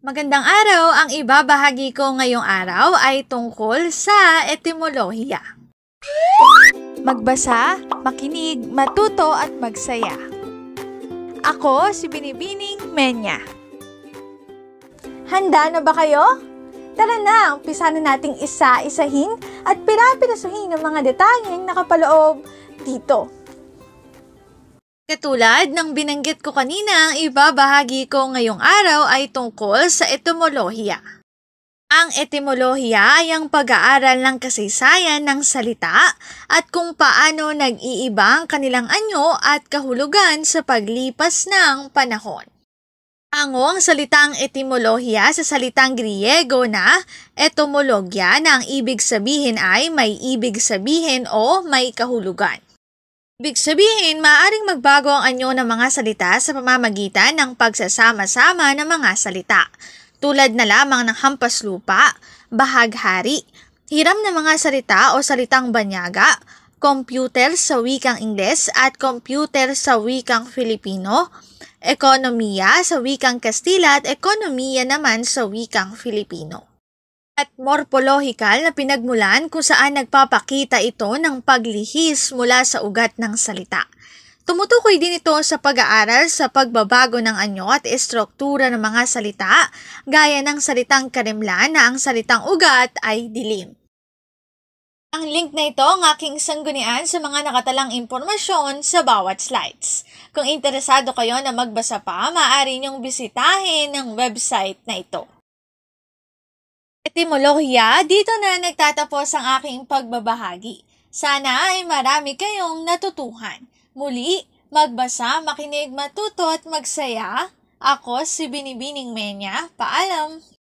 Magandang araw! Ang ibabahagi ko ngayong araw ay tungkol sa etimolohiya. Magbasa, makinig, matuto at magsaya. Ako si Binibining Menya. Handa na ba kayo? Tara na, umpisa na nating isa-isahin at pirapirasuhin ang mga detalyeng nakapaloob dito Katulad ng binanggit ko kanina, ang iba bahagi ko ngayong araw ay tungkol sa etimolohiya. Ang etimolohiya ay ang pag-aaral ng kasaysayan ng salita at kung paano nag-iiba ang kanilang anyo at kahulugan sa paglipas ng panahon. Ango ang salitang etimolohiya sa salitang Griego na etomologya na ang ibig sabihin ay may ibig sabihin o may kahulugan. Ibig sabihin, maaaring magbago ang anyo ng mga salita sa pamamagitan ng pagsasama-sama ng mga salita, tulad na lamang ng hampas lupa, bahaghari, hiram ng mga salita o salitang banyaga, computer sa wikang Ingles at computer sa wikang Filipino, ekonomiya sa wikang Kastila at ekonomiya naman sa wikang Filipino at morpolohikal na pinagmulan kung saan nagpapakita ito ng paglihis mula sa ugat ng salita. Tumutukoy din ito sa pag-aaral sa pagbabago ng anyo at estruktura ng mga salita, gaya ng salitang karimlan na ang salitang ugat ay dilim. Ang link na ito ang aking sanggunian sa mga nakatalang impormasyon sa bawat slides. Kung interesado kayo na magbasa pa, maaari niyong bisitahin ang website na ito etimolohiya, dito na nagtatapos ang aking pagbabahagi. Sana ay marami kayong natutuhan. Muli, magbasa, makinig, matuto at magsaya. Ako si Binibining Menya. Paalam!